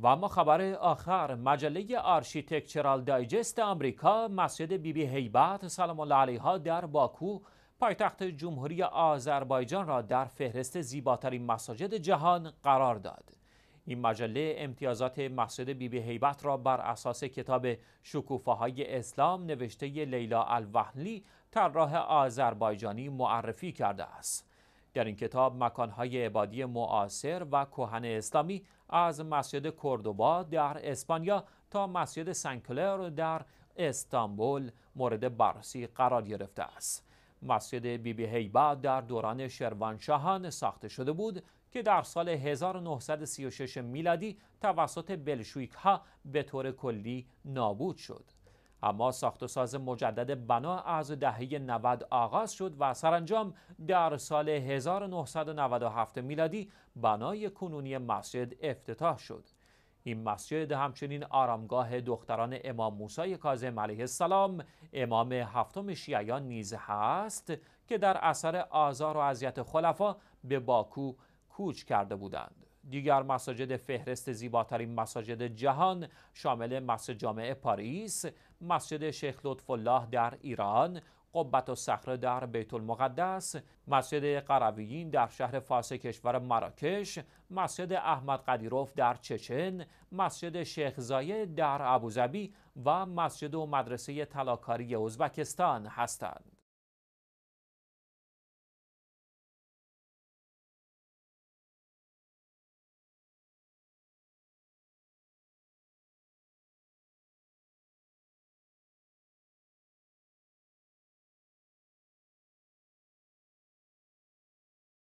و اما خبر آخر مجله آرشیتکچرال دایجست آمریکا مسجد بیبی بی هیبت سلام الله علیها در باکو پایتخت جمهوری آذربایجان را در فهرست زیباترین مساجد جهان قرار داد این مجله امتیازات مسجد بیبی هیبت را بر اساس کتاب های اسلام نوشته لیلا الوهلی طراح آذربایجانی معرفی کرده است در این کتاب مکانهای عبادی معاصر و کوهن اسلامی از مسجد کردوبا در اسپانیا تا مسجد سنکلر در استانبول مورد بررسی قرار گرفته است مسجد بیبی در دوران شروانشاهان ساخته شده بود که در سال 1936 میلادی توسط بلشویک ها به طور کلی نابود شد اما ساخت و ساز مجدد بنا از دهه 90 آغاز شد و سرانجام در سال 1997 میلادی بنای کنونی مسجد افتتاح شد. این مسجد همچنین آرامگاه دختران امام موسی کاظم علیه السلام امام هفتم شیعیان نیز هست که در اثر آزار و اذیت خلفا به باکو کوچ کرده بودند. دیگر مساجد فهرست زیباترین مساجد جهان شامل مسجد جامع پاریس، مسجد شیخ لطف الله در ایران، قبت و صخره در بیت المقدس، مسجد قرویین در شهر فاس کشور مراکش، مسجد احمد قدیروف در چچن، مسجد شیخ زایه در ابوظبی و مسجد و مدرسه تلاکاری ازبکستان هستند.